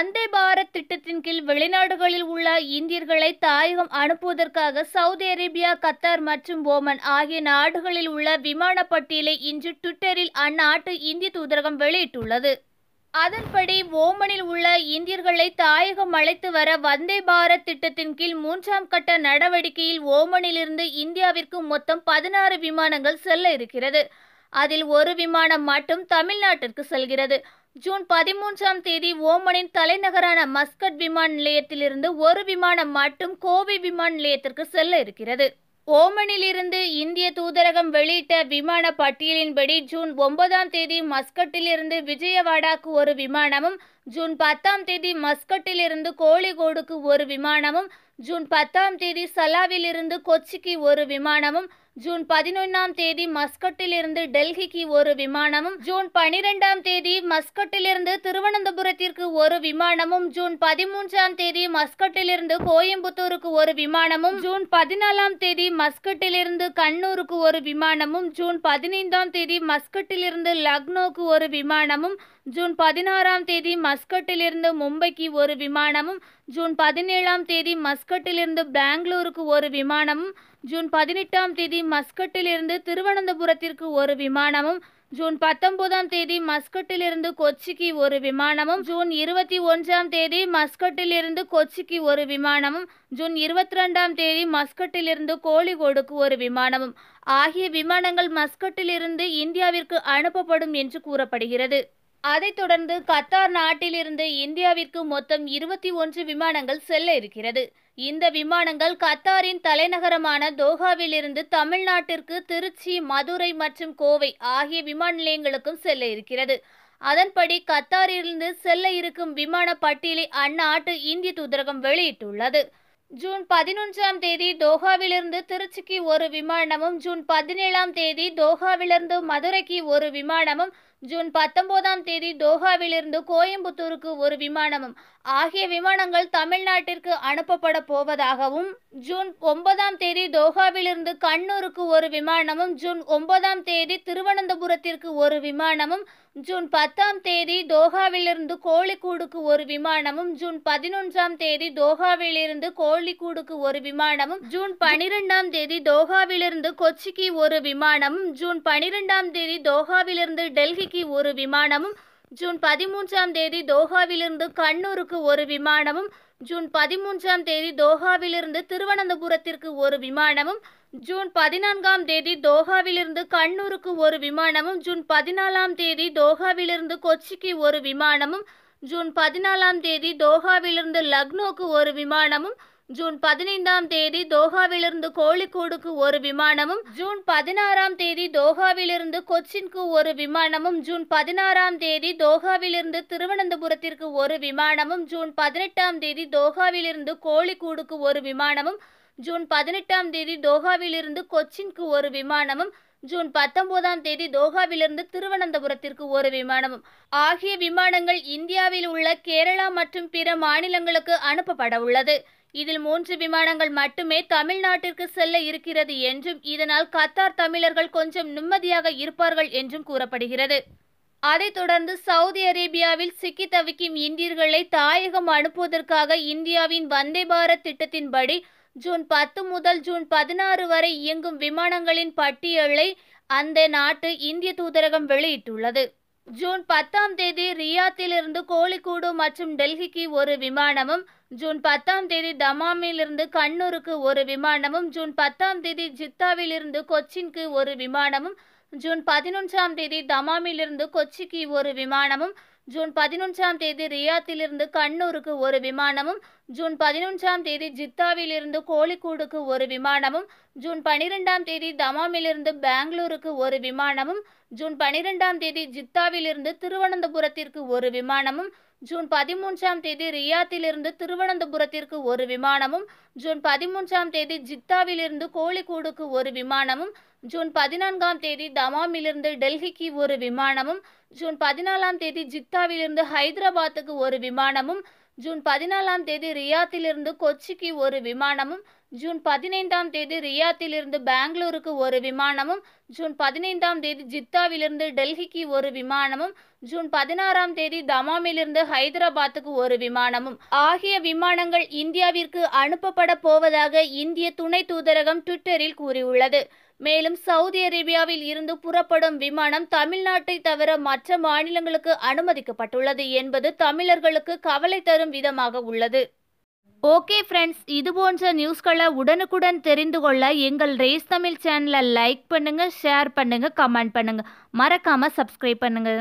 வந்தே பாரத் திட்டத்தின் கீழ் வெளிநாடுகளில் உள்ள இந்தியர்களை தாயகம் அனுப்புவதற்காக சவுதி அரேபியா கத்தார் மற்றும் ஓமன் ஆகிய நாடுகளில் உள்ள விமான பட்டியலை இன்று ட்விட்டரில் அந்நாட்டு இந்திய தூதரகம் வெளியிட்டுள்ளது அதன்படி ஓமனில் உள்ள இந்தியர்களை தாயகம் அழைத்து வர வந்தே பாரத் திட்டத்தின் கீழ் மூன்றாம் கட்ட நடவடிக்கையில் ஓமனிலிருந்து இந்தியாவிற்கு மொத்தம் பதினாறு விமானங்கள் செல்ல இருக்கிறது அதில் ஒரு விமானம் மட்டும் தமிழ்நாட்டிற்கு செல்கிறது ஜூன் பதிமூன்றாம் தேதி ஓமனின் தலைநகரான மஸ்கட் விமான நிலையத்திலிருந்து ஒரு விமானம் மட்டும் கோவை விமான நிலையத்திற்கு செல்ல இருக்கிறது ஓமனிலிருந்து இந்திய தூதரகம் வெளியிட்ட விமான பட்டியலின்படி ஜூன் ஒன்பதாம் தேதி மஸ்கட்டிலிருந்து விஜயவாடாக்கு ஒரு விமானமும் ஜூன் பத்தாம் தேதி மஸ்கட்டிலிருந்து கோழிகோடுக்கு ஒரு விமானமும் ஜூன் பத்தாம் தேதி சலாவிலிருந்து கொச்சிக்கு ஒரு விமானமும் ஜூன் பதினொன்றாம் தேதி மஸ்கட்டிலிருந்து டெல்லிக்கு ஒரு விமானமும் ஜூன் பனிரெண்டாம் தேதி மஸ்கட்டில் இருந்து திருவனந்தபுரத்திற்கு ஒரு விமானமும் ஜூன் பதிமூன்றாம் தேதி மஸ்கட்டிலிருந்து கோயம்புத்தூருக்கு ஒரு விமானமும் ஜூன் பதினாலாம் தேதி மஸ்கட்டிலிருந்து கண்ணூருக்கு ஒரு விமானமும் ஜூன் பதினைந்தாம் தேதி மஸ்கட்டிலிருந்து லக்னோக்கு ஒரு விமானமும் ஜூன் பதினாறாம் தேதி மஸ்கட்டிலிருந்து மும்பைக்கு ஒரு விமானமும் ஜூன் பதினேழாம் தேதி மஸ்கட்டிலிருந்து பெங்களூருக்கு ஒரு விமானமும் ஜூன் பதினெட்டாம் தேதி மஸ்கட்டிலிருந்து திருவனந்தபுரத்திற்கு ஒரு விமானமும் ஜூன் பத்தொன்பதாம் தேதி மஸ்கட்டிலிருந்து கொச்சிக்கு ஒரு விமானமும் ஜூன் இருபத்தி ஒன்றாம் தேதி மஸ்கட்டிலிருந்து கொச்சிக்கு ஒரு விமானமும் ஜூன் இருபத்தி ரெண்டாம் தேதி மஸ்கட்டிலிருந்து கோழிகோடுக்கு ஒரு விமானமும் ஆகிய விமானங்கள் மஸ்கட்டிலிருந்து இந்தியாவிற்கு அனுப்பப்படும் என்று கூறப்படுகிறது அதைத் தொடர்ந்து கத்தார் நாட்டிலிருந்து இந்தியாவிற்கு மொத்தம் இருபத்தி ஒன்று விமானங்கள் செல்ல இருக்கிறது இந்த விமானங்கள் கத்தாரின் தலைநகரமான தோஹாவிலிருந்து தமிழ்நாட்டிற்கு திருச்சி மதுரை மற்றும் கோவை ஆகிய விமான நிலையங்களுக்கும் செல்ல இருக்கிறது அதன்படி கத்தாரிலிருந்து செல்ல இருக்கும் விமான பட்டியலை அந்நாட்டு இந்திய தூதரகம் வெளியிட்டுள்ளது ஜூன் பதினொன்றாம் தேதி தோஹாவிலிருந்து திருச்சிக்கு ஒரு விமானமும் ஜூன் பதினேழாம் தேதி தோஹாவிலிருந்து மதுரைக்கு ஒரு விமானமும் ஜூன் பத்தொன்பதாம் தேதி தோஹாவிலிருந்து கோயம்புத்தூருக்கு ஒரு விமானமும் ஆகிய விமானங்கள் தமிழ்நாட்டிற்கு அனுப்பப்பட போவதாகவும் ஜூன் ஒன்பதாம் தேதி தோஹாவிலிருந்து கண்ணூருக்கு ஒரு விமானமும் ஜூன் ஒன்பதாம் தேதி திருவனந்தபுரத்திற்கு ஒரு விமானமும் ஜூன் பத்தாம் தேதி தோஹாவிலிருந்து கோழிக்கூடுக்கு ஒரு விமானமும் ஜூன் பதினொன்றாம் தேதி தோஹாவிலிருந்து கோழிக்கூடுக்கு ஒரு விமானமும் ஜூன் பனிரெண்டாம் தேதி தோஹாவிலிருந்து கொச்சிக்கு ஒரு விமானமும் ஜூன் பனிரெண்டாம் தேதி தோஹாவிலிருந்து டெல்லி டெல்லிக்கு ஒரு விமானமும் ஜூன் பதிமூன்றாம் தேதி தோஹாவிலிருந்து கண்ணூருக்கு ஒரு விமானமும் ஜூன் பதிமூன்றாம் தேதி தோஹாவிலிருந்து திருவனந்தபுரத்திற்கு ஒரு விமானமும் ஜூன் பதினான்காம் தேதி தோஹாவிலிருந்து கண்ணூருக்கு ஒரு விமானமும் ஜூன் பதினாலாம் தேதி தோஹாவிலிருந்து கொச்சிக்கு ஒரு விமானமும் ஜூன் பதினாலாம் தேதி தோஹாவிலிருந்து லக்னோக்கு ஒரு விமானமும் ஜூன் பதினைந்தாம் தேதி தோஹாவிலிருந்து கோழிக்கோடுக்கு ஒரு விமானமும் ஜூன் பதினாறாம் தேதி தோஹாவிலிருந்து கொச்சின்க்கு ஒரு விமானமும் ஜூன் பதினாறாம் தேதி தோஹாவிலிருந்து திருவனந்தபுரத்திற்கு ஒரு விமானமும் ஜூன் பதினெட்டாம் தேதி தோஹாவிலிருந்து கோழிக்கூடுக்கு ஒரு விமானமும் ஜூன் பதினெட்டாம் தேதி தோஹாவிலிருந்து கொச்சின்க்கு ஒரு விமானமும் ஜூன் பத்தொன்பதாம் தேதி தோஹாவிலிருந்து திருவனந்தபுரத்திற்கு ஒரு விமானமும் ஆகிய விமானங்கள் இந்தியாவில் உள்ள கேரளா மற்றும் பிற மாநிலங்களுக்கு அனுப்பப்பட உள்ளது இதில் மூன்று விமானங்கள் மட்டுமே தமிழ்நாட்டிற்கு செல்ல இருக்கிறது என்றும் இதனால் கத்தார் தமிழர்கள் கொஞ்சம் நிம்மதியாக இருப்பார்கள் என்றும் கூறப்படுகிறது அதைத் தொடர்ந்து சவுதி அரேபியாவில் சிக்கி தவிக்கும் இந்தியர்களை தாயகம் அனுப்புவதற்காக இந்தியாவின் வந்தே பாரத் திட்டத்தின்படி ஜூன் பத்து முதல் ஜூன் பதினாறு வரை இயங்கும் விமானங்களின் பட்டியலை அந்த நாட்டு இந்திய தூதரகம் வெளியிட்டுள்ளது ஜூன் பத்தாம் தேதி ரியாத்திலிருந்து கோழிக்கூடு மற்றும் டெல்லிக்கு ஒரு விமானமும் ஜூன் பத்தாம் தேதி தமாமிலிருந்து கண்ணூருக்கு ஒரு விமானமும் ஜூன் பத்தாம் தேதி ஜித்தாவிலிருந்து கொச்சின்க்கு ஒரு விமானமும் ஜூன் பதினொன்றாம் தேதி தமாமிலிருந்து கொச்சிக்கு ஒரு விமானமும் ஜூன் பதினொன்றாம் தேதி ரியாத்திலிருந்து கண்ணூருக்கு ஒரு விமானமும் ஜூன் பதினொன்றாம் தேதி ஜித்தாவிலிருந்து கோழிக்கூடுக்கு ஒரு விமானமும் ஜூன் பனிரெண்டாம் தேதி தமாமிலிருந்து பெங்களூருக்கு ஒரு விமானமும் ஜூன் பனிரெண்டாம் தேதி ஜித்தாவிலிருந்து திருவனந்தபுரத்திற்கு ஒரு விமானமும் ஜூன் பதிமூன்றாம் தேதி ரியாத்திலிருந்து திருவனந்தபுரத்திற்கு ஒரு விமானமும் ஜூன் பதிமூன்றாம் தேதி ஜித்தாவிலிருந்து கோழிக்கூடுக்கு ஒரு விமானமும் ஜூன் பதினான்காம் தேதி தமாமிலிருந்து டெல்லிக்கு ஒரு விமானமும் ஜூன் பதினாலாம் தேதி ஜித்தாவிலிருந்து ஹைதராபாத்துக்கு ஒரு விமானமும் ஜூன் பதினாலாம் தேதி ரியாத்திலிருந்து கொச்சிக்கு ஒரு விமானமும் ஜூன் பதினைந்தாம் தேதி ரியாத்திலிருந்து பெங்களூருக்கு ஒரு விமானமும் ஜூன் பதினைந்தாம் தேதி ஜித்தாவிலிருந்து டெல்லிக்கு ஒரு விமானமும் ஜூன் பதினாறாம் தேதி தமாமிலிருந்து ஹைதராபாத்துக்கு ஒரு விமானமும் ஆகிய விமானங்கள் இந்தியாவிற்கு அனுப்பப்பட போவதாக இந்திய துணை தூதரகம் ட்விட்டரில் கூறியுள்ளது மேலும் சவுதி அரேபியாவில் இருந்து புறப்படும் விமானம் தமிழ்நாட்டை தவிர மற்ற மாநிலங்களுக்கு அனுமதிக்கப்பட்டுள்ளது என்பது தமிழர்களுக்கு கவலை தரும் விதமாக உள்ளது ஓகே ஃப்ரெண்ட்ஸ் இது போன்ற நியூஸ்களை உடனுக்குடன் தெரிந்து கொள்ள எங்கள் ரேஸ் தமிழ் சேனலை லைக் பண்ணுங்கள் ஷேர் பண்ணுங்கள் கமெண்ட் பண்ணுங்கள் மறக்காமல் சப்ஸ்கிரைப் பண்ணுங்கள்